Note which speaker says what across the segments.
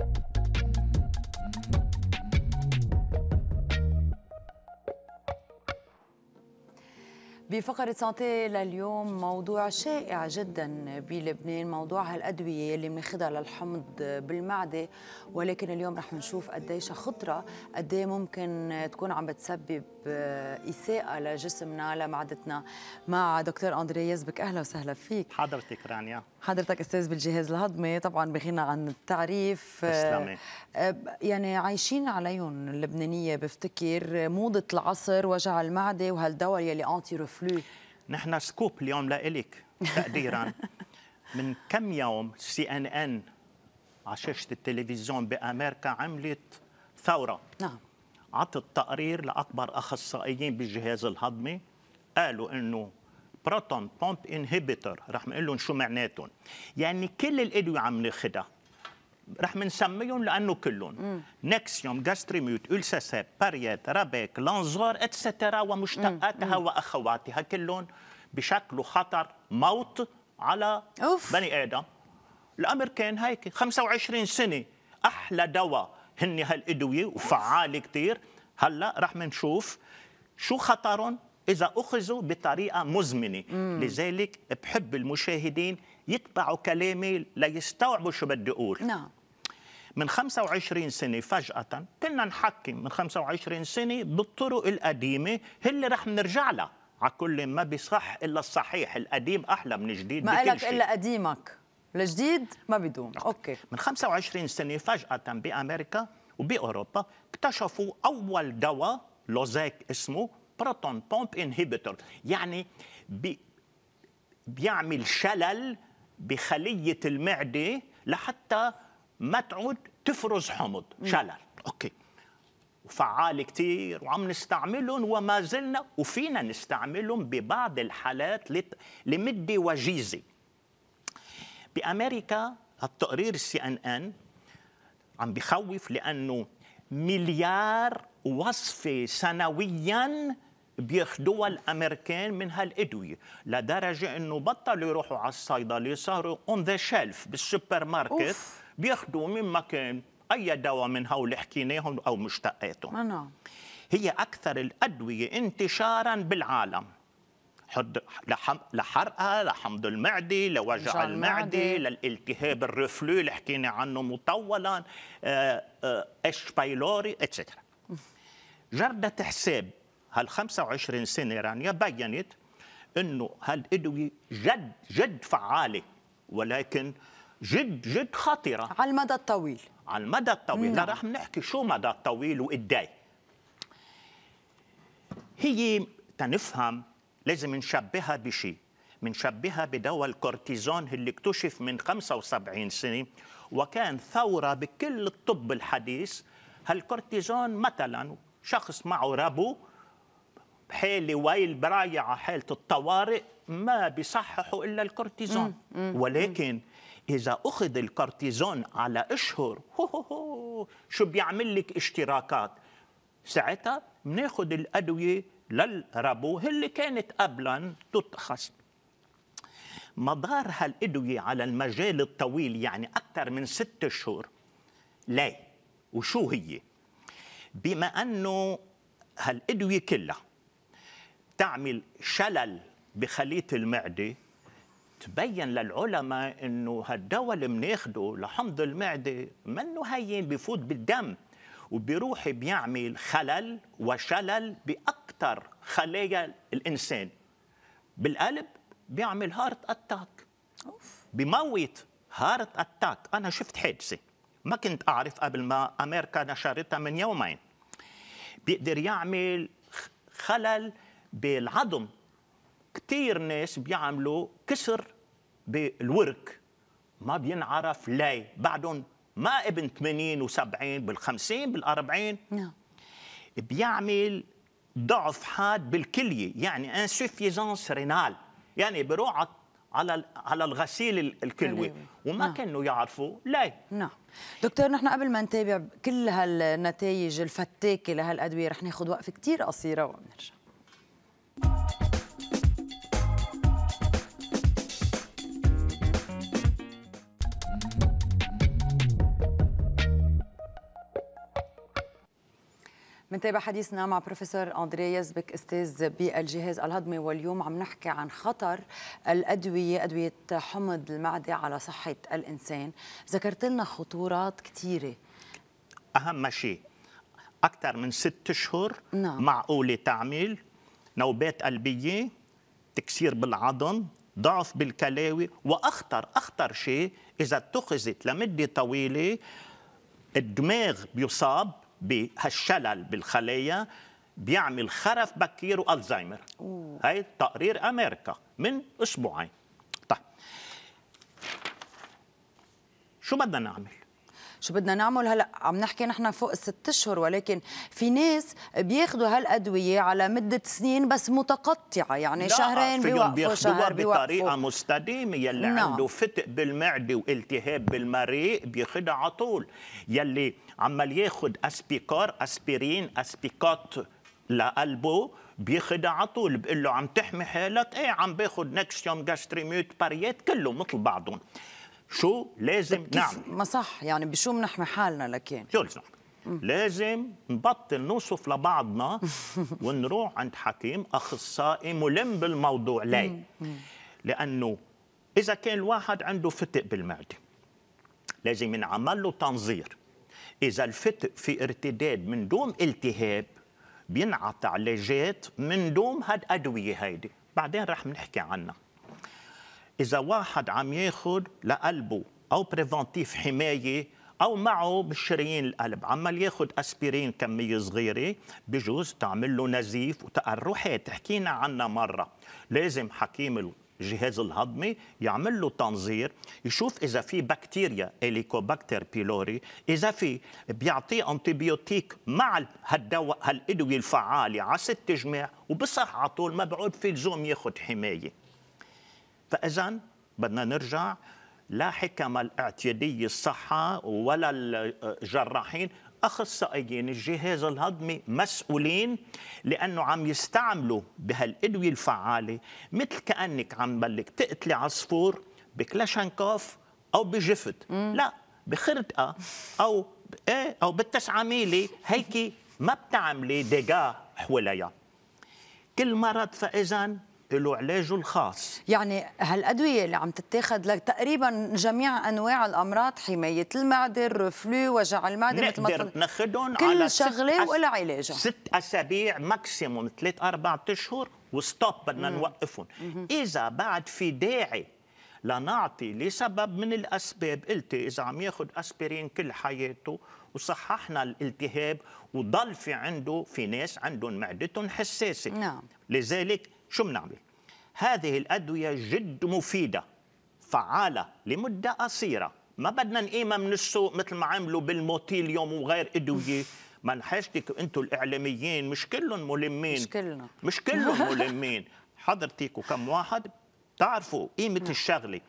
Speaker 1: Thank you. بفقرة سانتي لليوم موضوع شائع جدا بلبنان موضوع هالأدوية اللي بناخدها للحمض بالمعدة ولكن اليوم رح نشوف قديش خطرة قدي ممكن تكون عم بتسبب إساءة لجسمنا لمعدتنا مع دكتور أندري يزبك أهلا وسهلا فيك حضرتك رانيا حضرتك استاذ بالجهاز الهضمي طبعا بغينا عن التعريف تسلمي آه، آه، يعني عايشين عليهم اللبنانيه بفتكر موضه العصر وجع المعده وهالدواء يلي انتي فلو نحن سكوب اليوم لإلك
Speaker 2: تقديرا من كم يوم سي ان ان على شاشه التلفزيون بامريكا عملت ثوره نعم عطت تقرير لاكبر اخصائيين بالجهاز الهضمي قالوا انه بروتون بومب انهبيتور رح نقول لهم شو معناتهم يعني كل الادويه عم ناخذها رح منسميهم لانه كلهم نكسيوم جاستريميوت الساسات باريت رابيك لانزور اتسترا ومشتقاتها واخواتها كلهم بشكل خطر موت على أوف. بني ادم الامر كان هيك 25 سنه احلى دواء هن هالادويه وفعاله كثير هلا رح منشوف شو خطرهم اذا اخذوا بطريقه مزمنه مم. لذلك بحب المشاهدين يتبعوا كلامي ليستوعبوا شو بدي اقول نعم من 25 سنة فجأة كنا نحكي من 25 سنة بالطرق القديمة هي اللي رح نرجع لها على كل ما بصح إلا الصحيح القديم أحلى من جديد ما قالك إلا
Speaker 1: قديمك الجديد ما بدوم أوكي من 25 سنة
Speaker 2: فجأة بأمريكا وبأوروبا اكتشفوا أول دواء لوزيك اسمه بروتون بومب انهيبيتور يعني بي بيعمل شلل بخلية المعدة لحتى ما تعود تفرز حمض شلل اوكي وفعال كثير وعم نستعملهم وما زلنا وفينا نستعملهم ببعض الحالات لت... لمدة وجيزة بأمريكا التقرير السي ان ان عم بخوف لأنه مليار وصفة سنوياً بياخدوها الامريكان من هالادويه لدرجه انه بطلوا يروحوا على الصيدليه صاروا اون ذا شيلف بالسوبر ماركت أوف. بياخذوا من مكان اي دواء من هول حكيناهم او مشتقاتهم نعم هي اكثر الادويه انتشارا بالعالم لحرقه لحمض المعده لوجع المعده للالتهاب الرفلو اللي حكينا عنه مطولا اش آه، آه، بايلوري اتسترا جردة حساب هال 25 سنه رانيا بينت انه هالادويه جد جد فعاله ولكن جد جد خطره على المدى الطويل على المدى الطويل نعم. رح نحكي شو مدى الطويل وإداي هي تنفهم لازم نشبهها بشيء منشبهها بدواء الكورتيزون اللي اكتشف من 75 سنة وكان ثورة بكل الطب الحديث هالكورتيزون مثلا شخص معه ربو حالة ويل برايعة حالة الطوارئ ما بيصححوا إلا الكورتيزون ولكن إذا أخذ الكورتيزون على أشهر هو هو هو شو بيعمل لك اشتراكات ساعتها بناخذ الأدوية للربو اللي كانت قبلا تتخص مدار هالأدوية على المجال الطويل يعني أكثر من ست شهور ليه وشو هي بما أنه هالأدوية كلها تعمل شلل بخلية المعدة تبين للعلماء انه هالدواء اللي بناخده لحمض المعده منه هين بفوت بالدم وبيروح بيعمل خلل وشلل باكثر خلايا الانسان بالقلب بيعمل هارت اتاك أوف. بموت هارت اتاك انا شفت حادثه ما كنت اعرف قبل ما امريكا نشرتها من يومين بيقدر يعمل خلل بالعظم كثير ناس بيعملوا كسر بالورك ما بينعرف لاي بعدهم ما ابن 80 و70 بال50 بال40 نعم بيعمل ضعف حاد بالكليه يعني انسوفيزانس رينال يعني بروح على على الغسيل الكلوي وما نعم. كانوا يعرفوا
Speaker 1: ليه نعم دكتور نحن قبل ما نتابع كل هالنتائج الفتاكه لهالادويه رح ناخذ وقفه كثير قصيره ونرجع منتابع حديثنا مع بروفيسور اندري يزبك استاذ بالجهاز الهضمي واليوم عم نحكي عن خطر الادويه ادويه حمض المعده على صحه الانسان ذكرت لنا خطورات كثيره
Speaker 2: اهم شيء اكثر من ست اشهر نعم. معقوله تعمل نوبات قلبيه تكسير بالعظم ضعف بالكلاوي واخطر اخطر شيء اذا اتخذت لمده طويله الدماغ بيصاب بهالشلل بالخلايا بيعمل خرف بكير والزهايمر هاي تقرير امريكا من اسبوعين طيب
Speaker 1: شو بدنا نعمل شو بدنا نعمل هلا عم نحكي نحن فوق الست اشهر ولكن في ناس بياخذوا هالادويه على مده سنين بس متقطعه يعني شهرين بيوقفوا شهر بطريقه
Speaker 2: مستديمه يلي نعم. عنده فتق بالمعده والتهاب بالمريء بياخذها على طول يلي عمال ياخذ اسبيكار اسبرين اسبيكات لقلبه بياخدها على طول بقول له عم تحمي حالك ايه عم باخذ نكسيوم جاستريميوت باريات كله مثل بعضهم شو لازم نعمل
Speaker 1: ما صح يعني بشو بنحمي
Speaker 2: حالنا لكن شو لازم لازم نبطل نوصف لبعضنا ونروح عند حكيم اخصائي ملم بالموضوع ليه لانه اذا كان الواحد عنده فتق بالمعده لازم ينعمل له تنظير اذا الفتق في ارتداد من دون التهاب بينعطى علاجات من دون هالادويه هيدي بعدين رح نحكي عنها اذا واحد عم ياخذ لقلبه او بريفنتيف حمايه او معه بالشرايين القلب عمال ياخذ اسبرين كميه صغيره بجوز تعمل له نزيف وتقرحات حكينا عنها مره لازم حكيم الجهاز الهضمي يعمل له تنظير يشوف اذا في بكتيريا اليكوباكتر بيلوري اذا في بيعطيه انتيبيوتيك مع هالدواء هالادويه الفعاله على ست جماع وبصح على طول ما بعود في لزوم ياخذ حمايه فاذا بدنا نرجع لا حكم الاعتيادية الصحة ولا الجراحين أخصائيين الجهاز الهضمي مسؤولين لأنه عم يستعملوا بهالأدوية الفعالة مثل كأنك عم بلك تقتلي عصفور بكلاشنكوف أو بجفت لا بخرتقة أو إيه أو ميلي هيك ما بتعملي ديجا حواليها
Speaker 1: كل مرض فإذا له علاجه الخاص يعني هالادويه اللي عم تتاخذ لتقريبا جميع انواع الامراض حمايه المعده الرفلو وجع المعده نقدر ما
Speaker 2: كل على شغله ولا علاجها ست اسابيع ماكسيموم ثلاث اربع اشهر وستوب بدنا نوقفهم اذا بعد في داعي لنعطي لسبب من الاسباب قلت اذا عم ياخذ اسبرين كل حياته وصححنا الالتهاب وضل في عنده في ناس عندهم معدتهم حساسه نعم لذلك شو بنعمل؟ هذه الأدوية جد مفيدة فعالة لمدة قصيرة ما بدنا نقيمها من السوق مثل ما عملوا بالموتيليوم وغير أدوية ما حاجتك انتم الاعلاميين مش كلهم ملمين مش كلنا مش كلهم ملمين حضرتك وكم واحد تعرفوا قيمه نعم. الشغله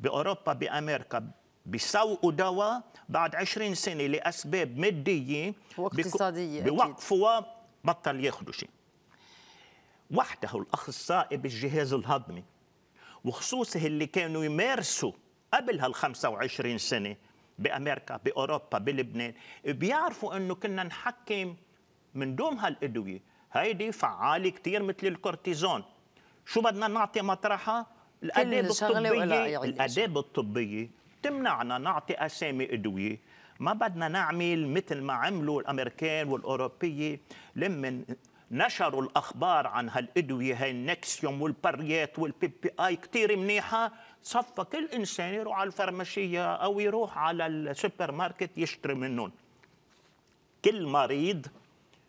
Speaker 2: باوروبا بامريكا بيسوقوا دواء بعد 20 سنه لاسباب ماديه واقتصاديه بيوقفوا بطل ياخذوا شيء وحده الأخصائي بالجهاز الهضمي وخصوصه اللي كانوا يمارسوا قبل هال 25 سنة بأمريكا بأوروبا بلبنان بيعرفوا أنه كنا نحكم من دون هالأدوية هيدي فعالة كثير مثل الكورتيزون شو بدنا نعطي مطرحها الأداب الطبية الأداب الطبية تمنعنا نعطي أسامي أدوية ما بدنا نعمل مثل ما عملوا الامريكان والاوروبيه لمن نشروا الاخبار عن هالادويه هاي النكسيوم والبريات والبي بي اي كثير منيحه صفى كل انسان يروح على الفرماشيه او يروح على السوبر ماركت يشتري منهم كل مريض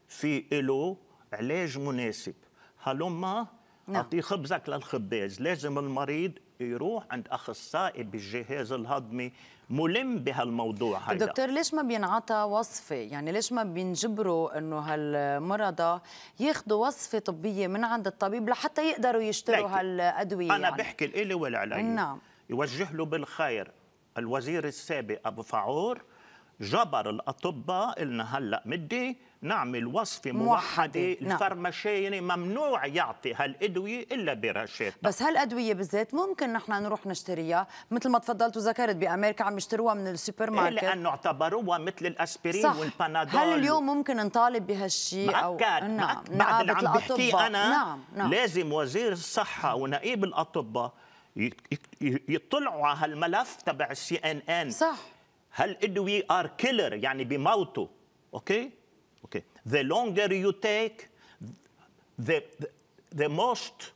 Speaker 2: في له علاج مناسب هلما نعم. اعطيه خبزك للخباز لازم المريض يروح عند اخصائي بالجهاز الهضمي ملم بهالموضوع هذا دكتور
Speaker 1: ليش ما بينعطى وصفه يعني ليش ما بينجبروا انه هالمرضى ياخذوا وصفه طبيه من عند الطبيب لحتى يقدروا يشتروا هالادويه انا يعني. بحكي
Speaker 2: الي والعلي نعم يوجه له بالخير الوزير السابق ابو فعور جبر الاطباء لنا هلا مدي نعمل وصفه موحده الفرمشيني نعم. ممنوع يعطي هالادويه الا برشاده
Speaker 1: بس هالادويه بالذات ممكن نحن نروح نشتريها مثل ما تفضلت وذكرت بامريكا عم يشتروها من السوبر ماركت إيه لانه
Speaker 2: اعتبروها مثل الاسبرين صح. والبنادول هل اليوم
Speaker 1: ممكن نطالب بهالشيء او نعم مأكد. بعد نعم، اللي عم بحكيه انا نعم. نعم.
Speaker 2: لازم وزير الصحه ونائب الاطباء يطلعوا على هالملف تبع السي ان ان صح هل إد وي آر كيلر يعني بموته أوكي أوكي the longer you take the the, موست most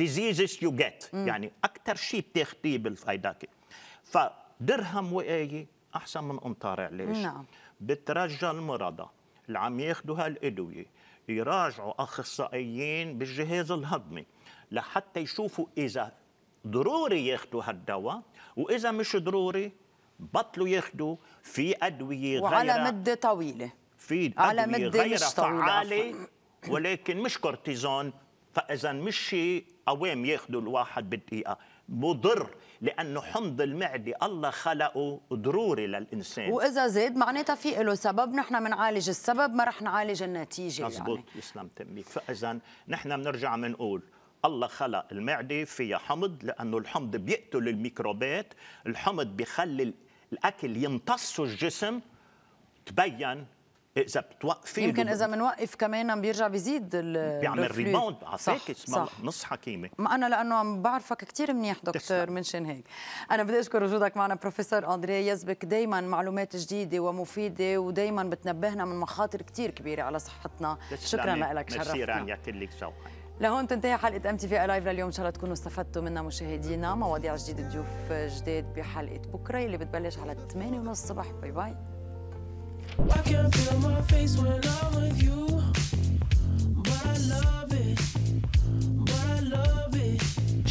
Speaker 2: diseases you get mm. يعني أكثر شيء بتاخذيه بالفايداك فدرهم وقاية أحسن من قنطار علاج نعم بترجى المرضى اللي عم ياخذوا هالأدوية يراجعوا أخصائيين بالجهاز الهضمي لحتى يشوفوا إذا ضروري ياخذوا هالدواء وإذا مش ضروري بطلوا ياخذوا في ادويه وعلى
Speaker 1: مده طويله في على مده غير مش فعاله
Speaker 2: ولكن مش كورتيزون فاذا مش شيء قوام ياخذوا الواحد بالدقيقه مضر لانه حمض المعده الله خلقه ضروري للانسان واذا
Speaker 1: زاد معناتها في له سبب نحن بنعالج السبب ما رح نعالج النتيجه يعني. مزبوط
Speaker 2: يعني. يسلم تمك فاذا نحن بنرجع بنقول الله خلق المعدة فيها حمض لأنه الحمض بيقتل الميكروبات الحمض بيخلي الاكل يمتصه الجسم تبين اذا بتوقفي يمكن اذا
Speaker 1: بنوقف كمان بيرجع بيزيد ال بيعمل ريباوند عفاك
Speaker 2: نص حكيمه
Speaker 1: ما انا لانه عم بعرفك كثير منيح دكتور منشان هيك انا بدي اشكر وجودك معنا بروفيسور اندريه يزبك دائما معلومات جديده ومفيده ودائما بتنبهنا من مخاطر كثير كبيره على صحتنا شكرا لك شرفتنا ميرسي رانيا
Speaker 2: كلك شوقي
Speaker 1: لهون تنتهي حلقة ام تي في ألايف لليوم ان شاء الله تكونوا استفدتوا منا مشاهدينا مواضيع جديدة ضيوف جداد بحلقة بكرة اللي بتبلش على 8 ونص الصبح باي باي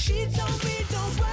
Speaker 1: She told me don't